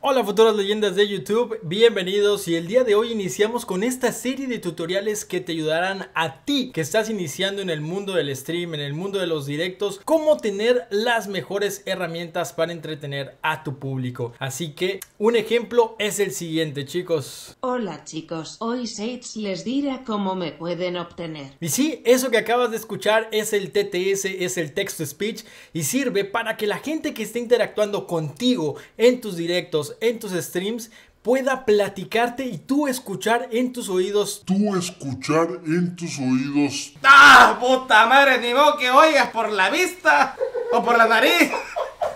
Hola futuras leyendas de YouTube, bienvenidos y el día de hoy iniciamos con esta serie de tutoriales que te ayudarán a ti que estás iniciando en el mundo del stream, en el mundo de los directos, cómo tener las mejores herramientas para entretener a tu público. Así que un ejemplo es el siguiente chicos. Hola chicos, hoy Sage les dirá cómo me pueden obtener. Y sí, eso que acabas de escuchar es el TTS, es el Text to Speech y sirve para que la gente que esté interactuando contigo en tus directos, en tus streams pueda platicarte y tú escuchar en tus oídos. Tú escuchar en tus oídos. ¡Ah, puta madre! Ni modo que oigas por la vista o por la nariz.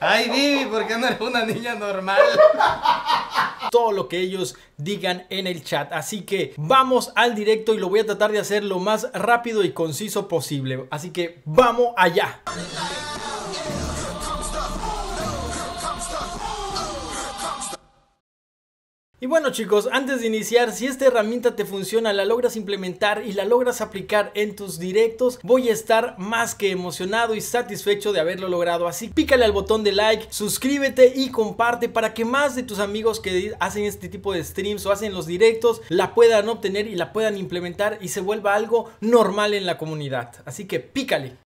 Ay, Vivi, porque no eres una niña normal? Todo lo que ellos digan en el chat. Así que vamos al directo y lo voy a tratar de hacer lo más rápido y conciso posible. Así que vamos allá. Y bueno chicos, antes de iniciar, si esta herramienta te funciona, la logras implementar y la logras aplicar en tus directos, voy a estar más que emocionado y satisfecho de haberlo logrado. Así pícale al botón de like, suscríbete y comparte para que más de tus amigos que hacen este tipo de streams o hacen los directos la puedan obtener y la puedan implementar y se vuelva algo normal en la comunidad. Así que pícale.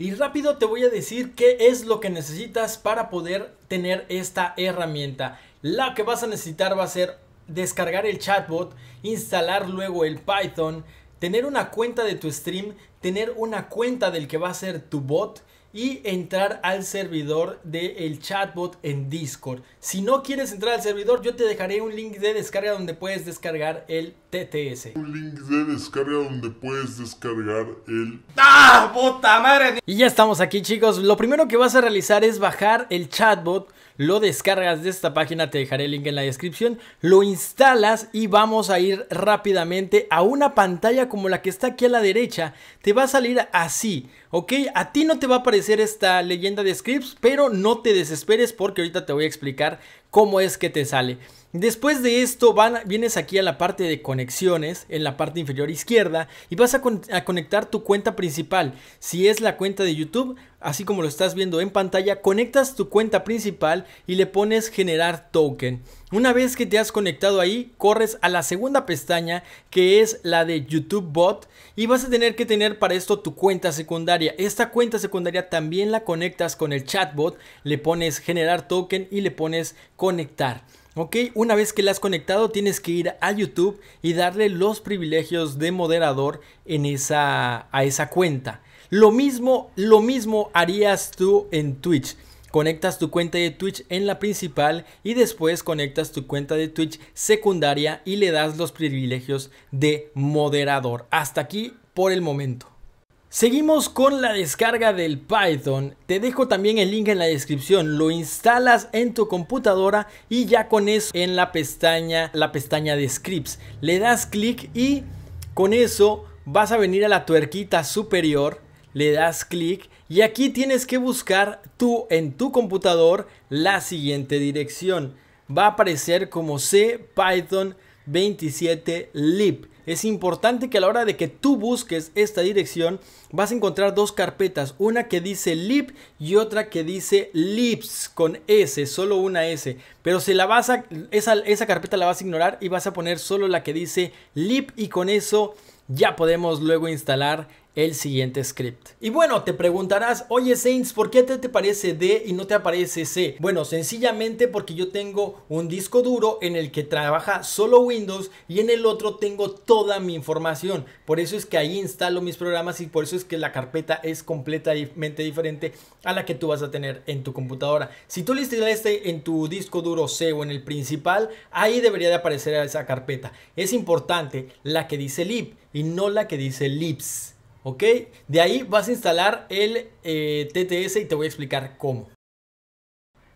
Y rápido te voy a decir qué es lo que necesitas para poder tener esta herramienta. La que vas a necesitar va a ser descargar el chatbot, instalar luego el Python, tener una cuenta de tu stream, tener una cuenta del que va a ser tu bot y entrar al servidor del chatbot en Discord. Si no quieres entrar al servidor, yo te dejaré un link de descarga donde puedes descargar el TTS. Un link de descarga donde puedes descargar el... ¡Ah, puta madre! Y ya estamos aquí, chicos. Lo primero que vas a realizar es bajar el chatbot lo descargas de esta página, te dejaré el link en la descripción, lo instalas y vamos a ir rápidamente a una pantalla como la que está aquí a la derecha, te va a salir así, ¿ok? A ti no te va a aparecer ser esta leyenda de scripts, pero no te desesperes porque ahorita te voy a explicar cómo es que te sale. Después de esto van, vienes aquí a la parte de conexiones, en la parte inferior izquierda, y vas a, conectar tu cuenta principal. Si es la cuenta de YouTube, así como lo estás viendo en pantalla, conectas tu cuenta principal y le pones generar token. Una vez que te has conectado ahí, corres a la segunda pestaña, que es la de YouTube Bot, y vas a tener que tener para esto tu cuenta secundaria. Esta cuenta secundaria también la conectas con el chatbot, le pones generar token y le pones conectar. Ok, una vez que la has conectado tienes que ir a YouTube y darle los privilegios de moderador en esa, a esa cuenta. Lo mismo, lo mismo harías tú en Twitch. Conectas tu cuenta de Twitch en la principal y después conectas tu cuenta de Twitch secundaria y le das los privilegios de moderador. Hasta aquí por el momento. Seguimos con la descarga del Python. Te dejo también el link en la descripción. Lo instalas en tu computadora y ya con eso en la pestaña, la pestaña de scripts. Le das clic y con eso vas a venir a la tuerquita superior. Le das clic y aquí tienes que buscar tú en tu computador la siguiente dirección. Va a aparecer como cpython Python 27 lib es importante que a la hora de que tú busques esta dirección vas a encontrar dos carpetas, una que dice lip y otra que dice lips con S, solo una S, pero si la vas a, esa, carpeta la vas a ignorar y vas a poner solo la que dice lip y con eso ya podemos luego instalar el siguiente script. Y bueno, te preguntarás, oye Saints, ¿por qué te, te parece D y no te aparece C? Bueno, sencillamente porque yo tengo un disco duro en el que trabaja solo Windows y en el otro tengo toda mi información. Por eso es que ahí instalo mis programas y por eso es que la carpeta es completamente diferente a la que tú vas a tener en tu computadora. Si tú le instalaste en tu disco duro C o en el principal, ahí debería de aparecer esa carpeta. Es importante la que dice lib y no la que dice Lips. ¿Ok? De ahí vas a instalar el eh, TTS y te voy a explicar cómo.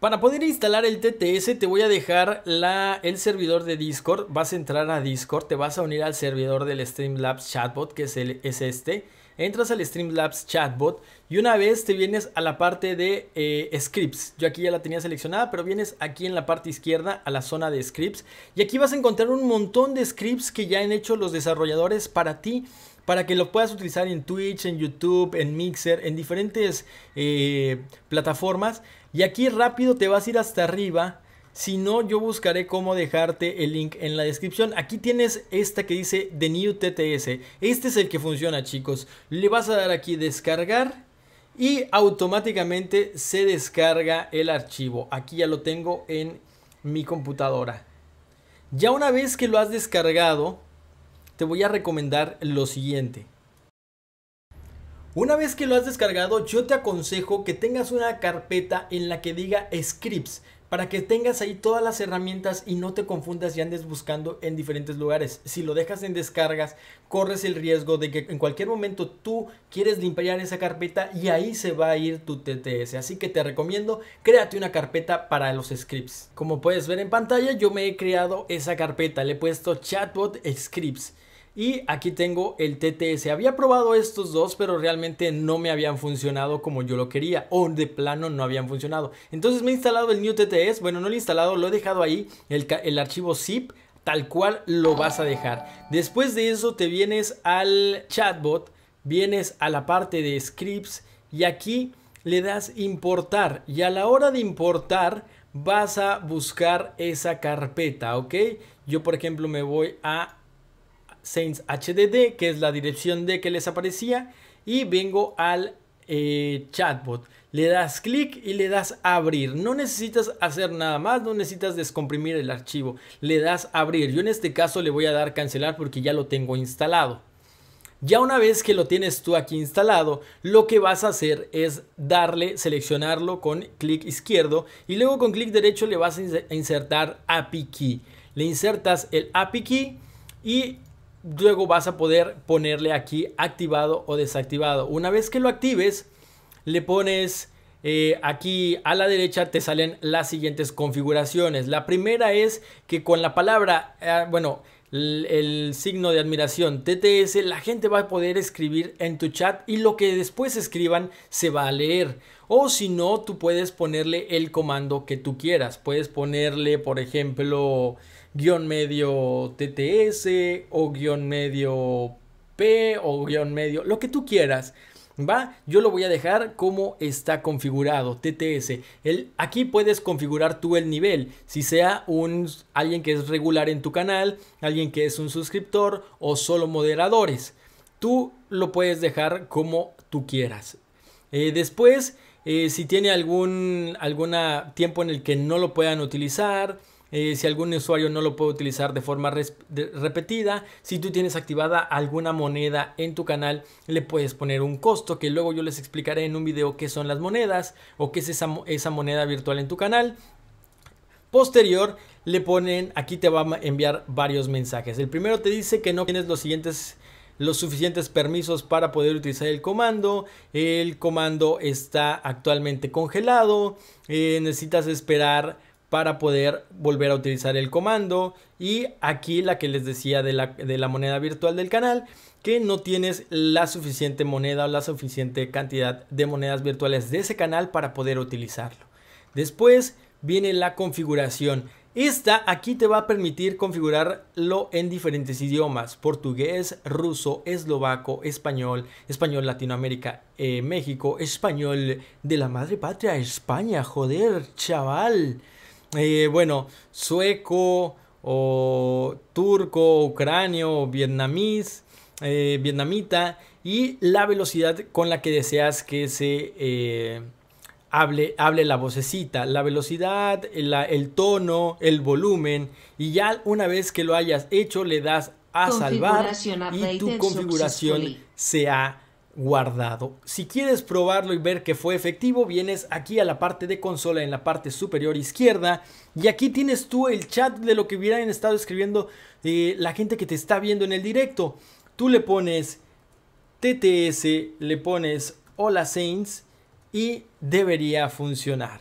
Para poder instalar el TTS te voy a dejar la, el servidor de Discord. Vas a entrar a Discord, te vas a unir al servidor del Streamlabs Chatbot, que es, este. Entras al Streamlabs Chatbot y una vez te vienes a la parte de eh, scripts. Yo aquí ya la tenía seleccionada, pero vienes aquí en la parte izquierda a la zona de scripts. Y aquí vas a encontrar un montón de scripts que ya han hecho los desarrolladores para ti para que lo puedas utilizar en Twitch, en YouTube, en Mixer, en diferentes eh, plataformas. Y aquí rápido te vas a ir hasta arriba. Si no, yo buscaré cómo dejarte el link en la descripción. Aquí tienes esta que dice The New TTS. Este es el que funciona, chicos. Le vas a dar aquí descargar y automáticamente se descarga el archivo. Aquí ya lo tengo en mi computadora. Ya una vez que lo has descargado, te voy a recomendar lo siguiente. Una vez que lo has descargado, yo te aconsejo que tengas una carpeta en la que diga scripts para que tengas ahí todas las herramientas y no te confundas y andes buscando en diferentes lugares. Si lo dejas en descargas, corres el riesgo de que en cualquier momento tú quieres limpiar esa carpeta y ahí se va a ir tu TTS. Así que te recomiendo, créate una carpeta para los scripts. Como puedes ver en pantalla, yo me he creado esa carpeta, le he puesto chatbot scripts. Y aquí tengo el TTS. Había probado estos dos, pero realmente no me habían funcionado como yo lo quería. O de plano no habían funcionado. Entonces me he instalado el New TTS. Bueno, no lo he instalado, lo he dejado ahí. El, el archivo zip, tal cual lo vas a dejar. Después de eso te vienes al chatbot. Vienes a la parte de scripts. Y aquí le das importar. Y a la hora de importar vas a buscar esa carpeta, ¿ok? Yo por ejemplo me voy a Saints HDD, que es la dirección de que les aparecía, y vengo al eh, chatbot. Le das clic y le das abrir. No necesitas hacer nada más, no necesitas descomprimir el archivo. Le das abrir. Yo en este caso le voy a dar cancelar porque ya lo tengo instalado. Ya una vez que lo tienes tú aquí instalado, lo que vas a hacer es darle, seleccionarlo con clic izquierdo y luego con clic derecho le vas a insertar API Key. Le insertas el API Key y luego vas a poder ponerle aquí activado o desactivado. Una vez que lo actives, le pones eh, aquí a la derecha te salen las siguientes configuraciones. La primera es que con la palabra, eh, bueno, el, signo de admiración TTS, la gente va a poder escribir en tu chat y lo que después escriban se va a leer. O si no, tú puedes ponerle el comando que tú quieras. Puedes ponerle, por ejemplo, guión medio TTS o guión medio P o guión medio, lo que tú quieras. ¿Va? Yo lo voy a dejar como está configurado, TTS. El, aquí puedes configurar tú el nivel, si sea un, alguien que es regular en tu canal, alguien que es un suscriptor o solo moderadores. Tú lo puedes dejar como tú quieras. Eh, después, eh, si tiene algún alguna tiempo en el que no lo puedan utilizar, eh, si algún usuario no lo puede utilizar de forma repetida, si tú tienes activada alguna moneda en tu canal, le puedes poner un costo que luego yo les explicaré en un video qué son las monedas o qué es esa, moneda virtual en tu canal. Posterior, le ponen, aquí te va a enviar varios mensajes. El primero te dice que no tienes los siguientes los suficientes permisos para poder utilizar el comando. El comando está actualmente congelado. Eh, necesitas esperar para poder volver a utilizar el comando y aquí la que les decía de la, moneda virtual del canal que no tienes la suficiente moneda o la suficiente cantidad de monedas virtuales de ese canal para poder utilizarlo después viene la configuración esta aquí te va a permitir configurarlo en diferentes idiomas, portugués, ruso, eslovaco, español, español Latinoamérica, eh, México, español de la madre patria, España, joder, chaval. Eh, bueno, sueco o turco, ucranio, vietnamís, eh, vietnamita y la velocidad con la que deseas que se eh, hable, hable la vocecita, la velocidad, el tono, el volumen y ya una vez que lo hayas hecho le das a salvar y tu configuración sea ha guardado. Si quieres probarlo y ver que fue efectivo, vienes aquí a la parte de consola en la parte superior izquierda y aquí tienes tú el chat de lo que hubieran estado escribiendo eh, la gente que te está viendo en el directo. Tú le pones TTS, le pones Hola Saints y debería funcionar.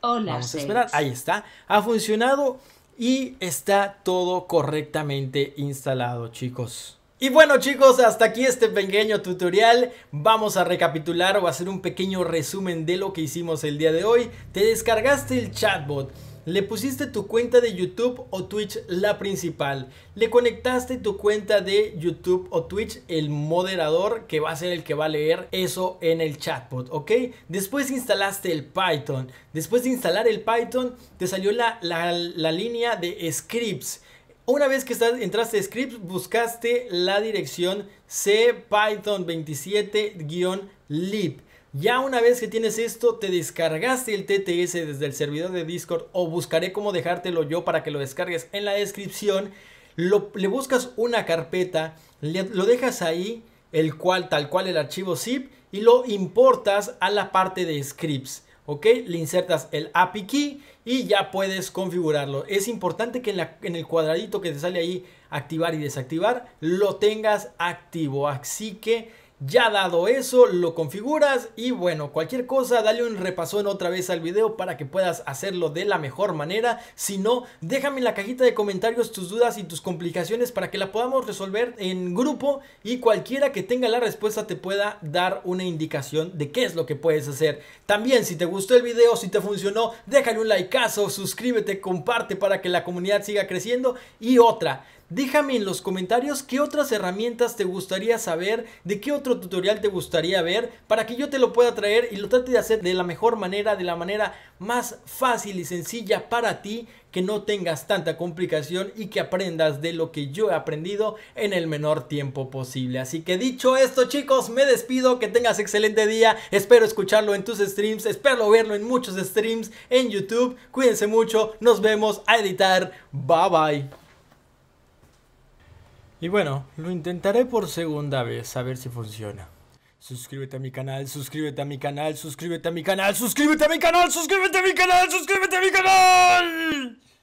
Hola Vamos a esperar, Saints. ahí está, ha funcionado y está todo correctamente instalado, chicos. Y bueno chicos, hasta aquí este pequeño tutorial. Vamos a recapitular o hacer un pequeño resumen de lo que hicimos el día de hoy. Te descargaste el chatbot. Le pusiste tu cuenta de YouTube o Twitch la principal. Le conectaste tu cuenta de YouTube o Twitch, el moderador que va a ser el que va a leer eso en el chatbot, ¿ok? Después instalaste el Python. Después de instalar el Python, te salió la, la línea de scripts una vez que entraste a script, buscaste la dirección cpython27-lib. Ya una vez que tienes esto, te descargaste el TTS desde el servidor de Discord o buscaré cómo dejártelo yo para que lo descargues en la descripción. le buscas una carpeta, lo dejas ahí, el cual tal cual el archivo zip y lo importas a la parte de scripts. ¿Ok? Le insertas el API key y ya puedes configurarlo. Es importante que en, el cuadradito que te sale ahí activar y desactivar lo tengas activo. Así que ya dado eso, lo configuras y bueno, cualquier cosa, dale un repasón otra vez al video para que puedas hacerlo de la mejor manera. Si no, déjame en la cajita de comentarios tus dudas y tus complicaciones para que la podamos resolver en grupo y cualquiera que tenga la respuesta te pueda dar una indicación de qué es lo que puedes hacer. También, si te gustó el video, si te funcionó, déjale un likeazo, suscríbete, comparte para que la comunidad siga creciendo y otra. Déjame en los comentarios qué otras herramientas te gustaría saber, de qué otro tutorial te gustaría ver, para que yo te lo pueda traer y lo trate de hacer de la mejor manera, de la manera más fácil y sencilla para ti, que no tengas tanta complicación y que aprendas de lo que yo he aprendido en el menor tiempo posible. Así que dicho esto chicos, me despido, que tengas excelente día, espero escucharlo en tus streams, espero verlo en muchos streams en YouTube, cuídense mucho, nos vemos a editar, bye bye. Y bueno, lo intentaré por segunda vez, a ver si funciona. Suscríbete a mi canal, suscríbete a mi canal, suscríbete a mi canal, suscríbete a mi canal, suscríbete a mi canal, suscríbete a mi canal.